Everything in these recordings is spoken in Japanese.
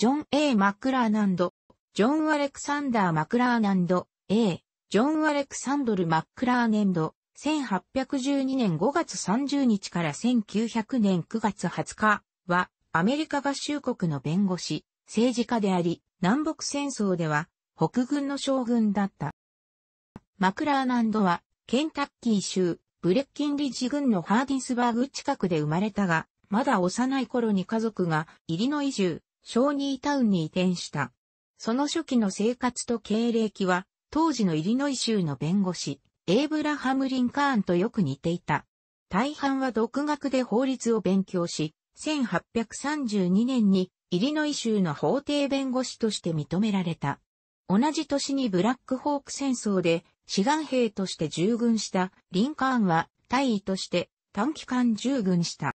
ジョン・ A・ マクラーナンド、ジョン・アレクサンダー・マクラーナンド、A、ジョン・アレクサンドル・マクラーネンド、1812年5月30日から1900年9月20日は、アメリカ合衆国の弁護士、政治家であり、南北戦争では、北軍の将軍だった。マクラーナンドは、ケンタッキー州、ブレッキンリジ軍のハーディンスバーグ近くで生まれたが、まだ幼い頃に家族が、イリノイ州、ショーニータウンに移転した。その初期の生活と経歴は、当時のイリノイ州の弁護士、エイブラハム・リンカーンとよく似ていた。大半は独学で法律を勉強し、1832年にイリノイ州の法廷弁護士として認められた。同じ年にブラックホーク戦争で志願兵として従軍したリンカーンは大尉として短期間従軍した。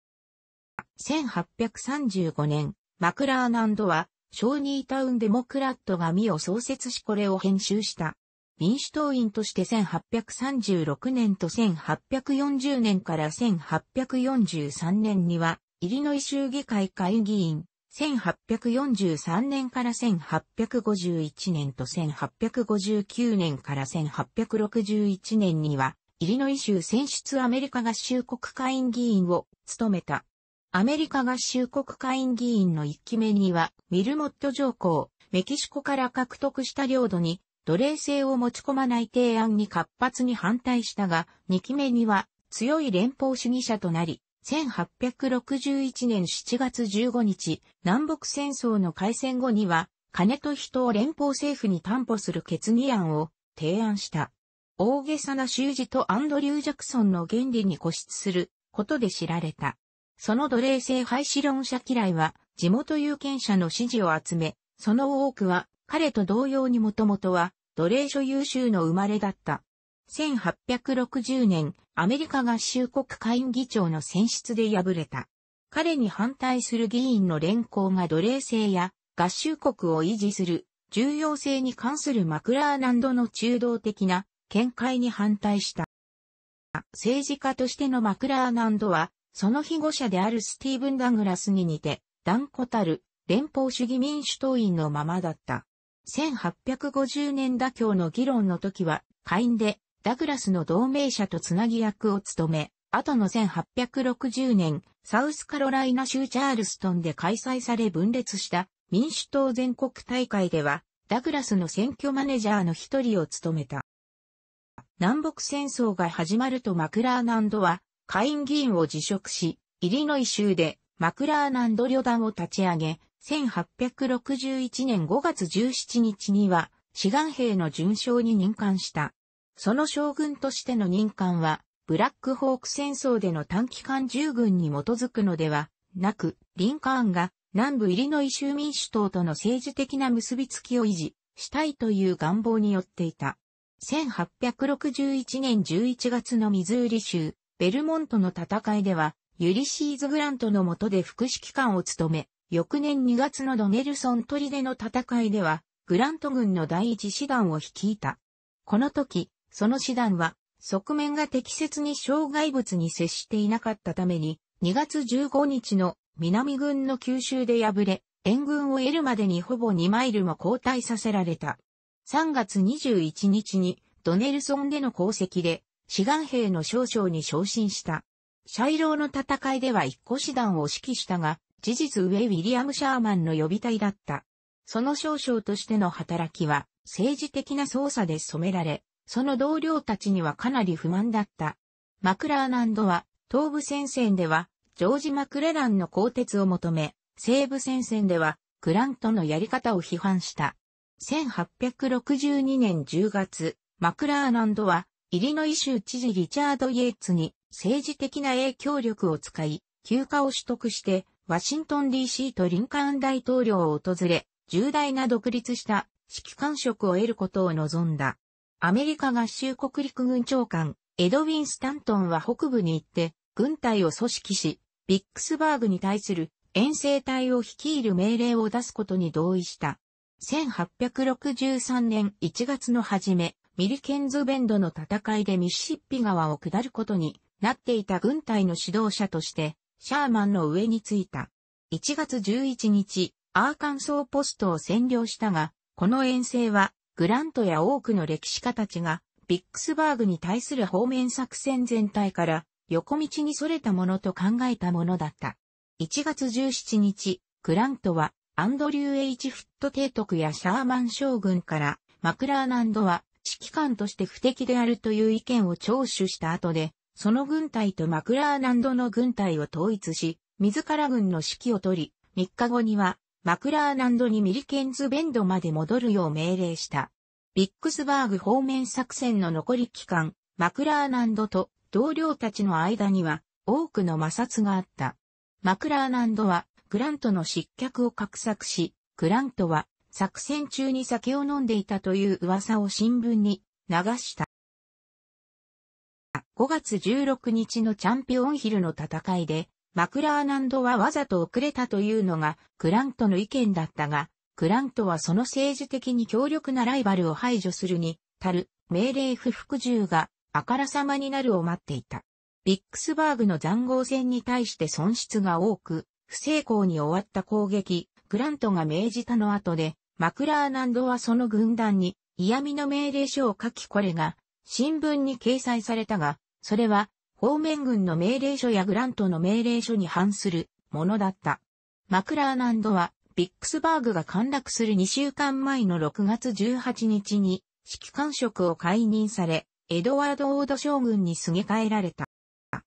1835年、マクラーナンドは、小ニータウンデモクラットが身を創設しこれを編集した。民主党員として1836年と1840年から1843年には、イリノイ州議会会議員、1843年から1851年と1859年から1861年には、イリノイ州選出アメリカ合衆国会議員を務めた。アメリカ合衆国下院議員の1期目には、ミルモット条項、メキシコから獲得した領土に、奴隷制を持ち込まない提案に活発に反対したが、2期目には強い連邦主義者となり、1861年7月15日、南北戦争の開戦後には、金と人を連邦政府に担保する決議案を提案した。大げさな習字とアンドリュー・ジャクソンの原理に固執することで知られた。その奴隷制廃止論者嫌いは、地元有権者の支持を集め、その多くは、彼と同様にもともとは、奴隷所有州の生まれだった。1860年、アメリカ合衆国会議長の選出で敗れた。彼に反対する議員の連行が奴隷制や合衆国を維持する重要性に関するマクラーナンドの中道的な見解に反対した。政治家としてのマクラーナンドはその被護者であるスティーブン・ダグラスに似て、断固たる連邦主義民主党員のままだった。1850年妥協の議論の時は、下院でダグラスの同盟者とつなぎ役を務め、後の1860年、サウスカロライナ州チャールストンで開催され分裂した民主党全国大会では、ダグラスの選挙マネージャーの一人を務めた。南北戦争が始まるとマクラーナンドは下院議員を辞職し、イリノイ州でマクラーナンド旅団を立ち上げ、1861年5月17日には、志願兵の巡将に任官した。その将軍としての任官は、ブラックホーク戦争での短期間従軍に基づくのではなく、リンカーンが南部イリノイ州民主党との政治的な結びつきを維持したいという願望によっていた。1861年11月のミズーリ州、ベルモントの戦いでは、ユリシーズ・グラントの下で副指揮官を務め、翌年2月のドネルソン・トリデの戦いでは、グラント軍の第一師団を率いた。この時、その師団は、側面が適切に障害物に接していなかったために、2月15日の南軍の九州で敗れ、援軍を得るまでにほぼ2マイルも後退させられた。3月21日にドネルソンでの功績で志願兵の少将に昇進した。シャイローの戦いでは一個師団を指揮したが、事実上ウィリアム・シャーマンの予備隊だった。その少将としての働きは、政治的な捜査で染められ、その同僚たちにはかなり不満だった。マクラーナンドは、東部戦線では、ジョージ・マクレランの鋼鉄を求め、西部戦線では、グラントのやり方を批判した。1862年10月、マクラーナンドは、イリノイ州知事リチャード・イエーツに政治的な影響力を使い、休暇を取得して、ワシントン DC とリンカーン大統領を訪れ、重大な独立した指揮官職を得ることを望んだ。アメリカ合衆国陸軍長官、エドウィン・スタントンは北部に行って、軍隊を組織し、ビックスバーグに対する遠征隊を率いる命令を出すことに同意した。1863年1月の初め、ミリケンズベンドの戦いでミシシッピ川を下ることになっていた軍隊の指導者として、シャーマンの上に着いた。1月11日、アーカンソーポストを占領したが、この遠征は、グラントや多くの歴史家たちが、ビックスバーグに対する方面作戦全体から、横道に逸れたものと考えたものだった。1月17日、グラントは、アンドリュー・エイチ・フット提督やシャーマン将軍から、マクラーナンドは、指揮官として不適であるという意見を聴取した後で、その軍隊とマクラーナンドの軍隊を統一し、自ら軍の指揮を取り、3日後には、マクラーナンドにミリケンズベンドまで戻るよう命令した。ビックスバーグ方面作戦の残り期間、マクラーナンドと同僚たちの間には多くの摩擦があった。マクラーナンドはグラントの失脚を画策し、グラントは作戦中に酒を飲んでいたという噂を新聞に流した。5月16日のチャンピオンヒルの戦いで、マクラーナンドはわざと遅れたというのがクラントの意見だったが、クラントはその政治的に強力なライバルを排除するに、たる命令不服従があからさまになるを待っていた。ビックスバーグの残壕戦に対して損失が多く、不成功に終わった攻撃、クラントが命じたの後で、マクラーナンドはその軍団に嫌味の命令書を書きこれが新聞に掲載されたが、それは方面軍の命令書やグラントの命令書に反するものだった。マクラーナンドはビックスバーグが陥落する2週間前の6月18日に指揮官職を解任され、エドワード・オード将軍にすげ替えられた。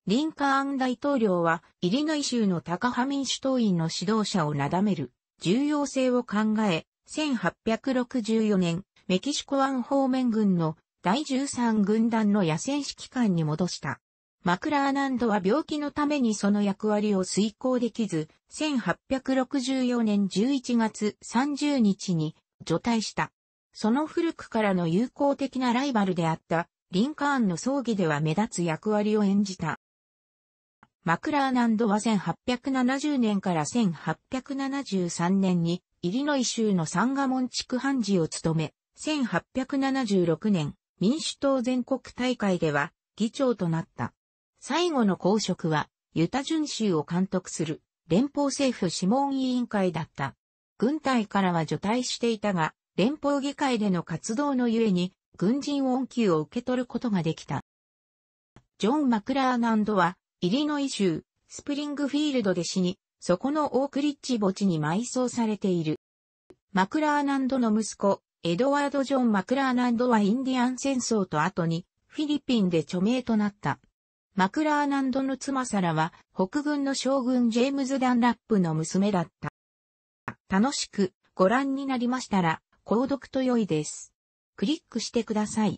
リンカーン大統領は、イリノイ州のタカハ民主党員の指導者をなだめる重要性を考え、1864年、メキシコ湾方面軍の第13軍団の野戦指揮官に戻した。マクラーナンドは病気のためにその役割を遂行できず、1864年11月30日に除隊した。その古くからの友好的なライバルであったリンカーンの葬儀では目立つ役割を演じた。マクラーナンドは1870年から1873年にイリノイ州のサンガモン地区判事を務め、1876年、民主党全国大会では議長となった。最後の公職は、ユタ準州を監督する連邦政府諮問委員会だった。軍隊からは除隊していたが、連邦議会での活動のゆえに、軍人恩給を受け取ることができた。ジョン・マクラーナンドは、イリノイ州、スプリングフィールドで死に、そこのオークリッチ墓地に埋葬されている。マクラーナンドの息子、エドワード・ジョン・マクラーナンドはインディアン戦争と後にフィリピンで著名となった。マクラーナンドの妻サラは北軍の将軍ジェームズ・ダンラップの娘だった。楽しくご覧になりましたら、購読と良いです。クリックしてください。